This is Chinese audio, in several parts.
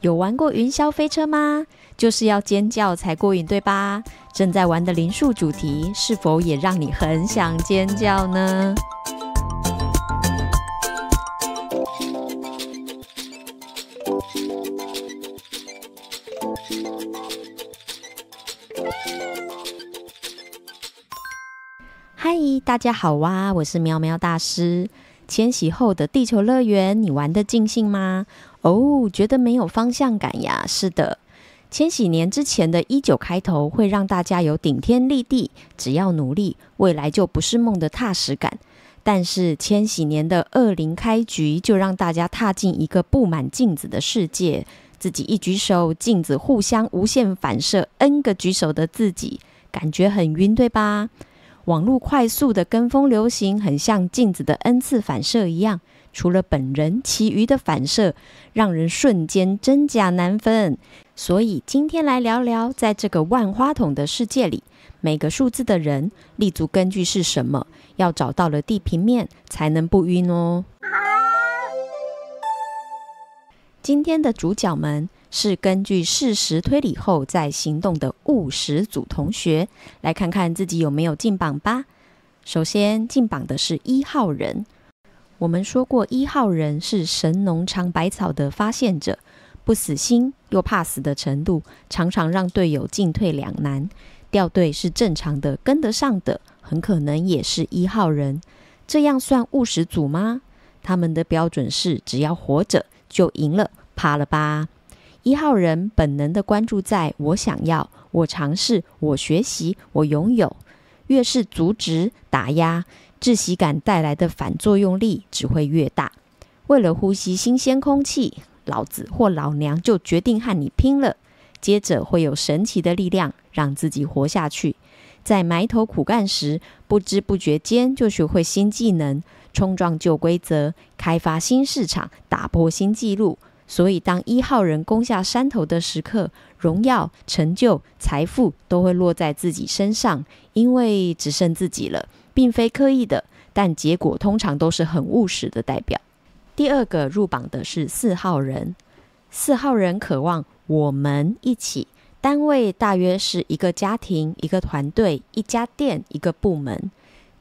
有玩过云霄飞车吗？就是要尖叫才过瘾，对吧？正在玩的零数主题，是否也让你很想尖叫呢？嗨，大家好哇，我是喵喵大师。千禧后的地球乐园，你玩得尽兴吗？哦，觉得没有方向感呀。是的，千禧年之前的一九开头会让大家有顶天立地，只要努力，未来就不是梦的踏实感。但是千禧年的二零开局就让大家踏进一个布满镜子的世界，自己一举手，镜子互相无限反射 n 个举手的自己，感觉很晕，对吧？网络快速的跟风流行，很像镜子的 n 次反射一样，除了本人，其余的反射让人瞬间真假难分。所以今天来聊聊，在这个万花筒的世界里，每个数字的人立足根据是什么？要找到了地平面，才能不晕哦。今天的主角们是根据事实推理后再行动的务实组同学，来看看自己有没有进榜吧。首先进榜的是一号人。我们说过，一号人是神农尝百草的发现者，不死心又怕死的程度，常常让队友进退两难。掉队是正常的，跟得上的很可能也是一号人。这样算务实组吗？他们的标准是只要活着。就赢了，怕了吧？一号人本能的关注，在我想要，我尝试，我学习，我拥有。越是阻止、打压、窒息感带来的反作用力只会越大。为了呼吸新鲜空气，老子或老娘就决定和你拼了。接着会有神奇的力量让自己活下去。在埋头苦干时，不知不觉间就学会新技能。冲撞旧规则，开发新市场，打破新纪录。所以，当一号人攻下山头的时刻，荣耀、成就、财富都会落在自己身上，因为只剩自己了，并非刻意的，但结果通常都是很务实的代表。第二个入榜的是四号人，四号人渴望我们一起，单位大约是一个家庭、一个团队、一家店、一个部门。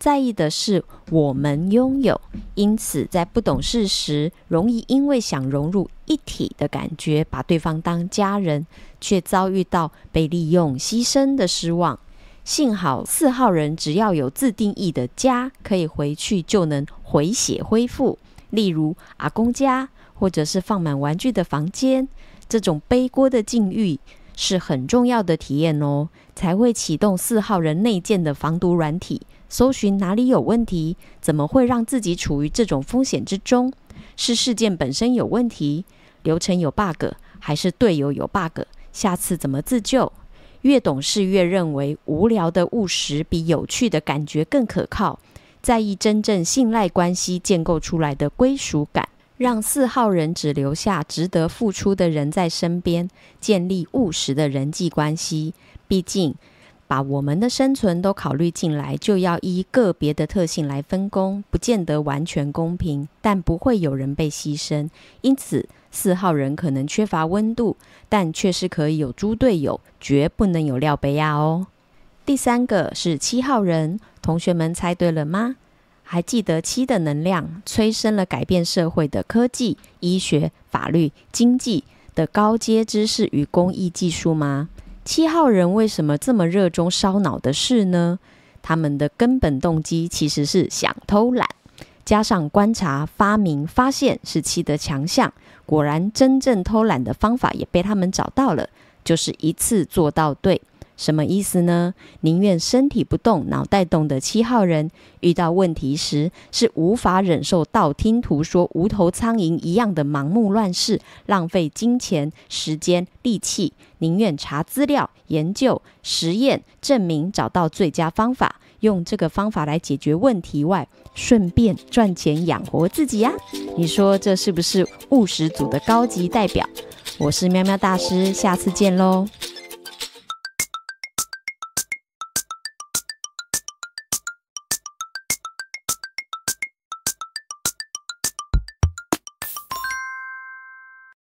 在意的是我们拥有，因此在不懂事时，容易因为想融入一体的感觉，把对方当家人，却遭遇到被利用、牺牲的失望。幸好四号人只要有自定义的家可以回去，就能回血恢复。例如阿公家，或者是放满玩具的房间，这种背锅的境遇是很重要的体验哦，才会启动四号人内建的防毒软体。搜寻哪里有问题，怎么会让自己处于这种风险之中？是事件本身有问题，流程有 bug，还是队友有 bug？下次怎么自救？越懂事越认为无聊的务实比有趣的感觉更可靠，在意真正信赖关系建构出来的归属感，让四号人只留下值得付出的人在身边，建立务实的人际关系。毕竟。把我们的生存都考虑进来，就要依个别的特性来分工，不见得完全公平，但不会有人被牺牲。因此，四号人可能缺乏温度，但却是可以有猪队友，绝不能有廖贝亚哦。第三个是七号人，同学们猜对了吗？还记得七的能量催生了改变社会的科技、医学、法律、经济的高阶知识与工艺技术吗？七号人为什么这么热衷烧脑的事呢？他们的根本动机其实是想偷懒，加上观察、发明、发现是七的强项。果然，真正偷懒的方法也被他们找到了，就是一次做到对。什么意思呢？宁愿身体不动，脑袋动的七号人，遇到问题时是无法忍受道听途说、无头苍蝇一样的盲目乱世，浪费金钱、时间、力气。宁愿查资料、研究、实验、证明，找到最佳方法，用这个方法来解决问题外，顺便赚钱养活自己呀。你说这是不是务实组的高级代表？我是喵喵大师，下次见喽。